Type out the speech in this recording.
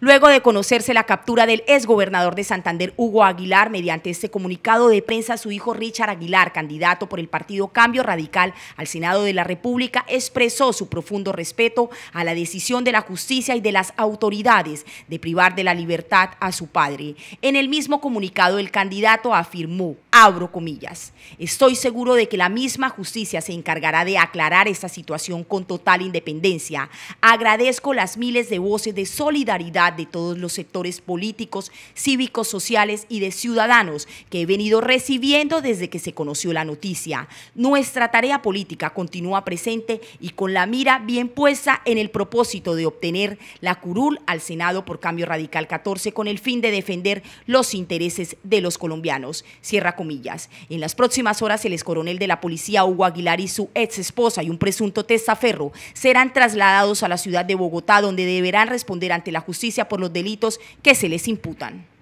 luego de conocerse la captura del exgobernador de Santander, Hugo Aguilar, mediante este comunicado de prensa, su hijo Richard Aguilar, candidato por el partido Cambio Radical al Senado de la República, expresó su profundo respeto a la decisión de la justicia y de las autoridades de privar de la libertad a su padre. En el mismo comunicado, el candidato afirmó abro comillas. Estoy seguro de que la misma justicia se encargará de aclarar esta situación con total independencia. Agradezco las miles de voces de solidaridad de todos los sectores políticos, cívicos, sociales y de ciudadanos que he venido recibiendo desde que se conoció la noticia. Nuestra tarea política continúa presente y con la mira bien puesta en el propósito de obtener la curul al Senado por Cambio Radical 14 con el fin de defender los intereses de los colombianos. Cierra comillas en las próximas horas, el ex coronel de la policía Hugo Aguilar y su ex esposa y un presunto testaferro serán trasladados a la ciudad de Bogotá, donde deberán responder ante la justicia por los delitos que se les imputan.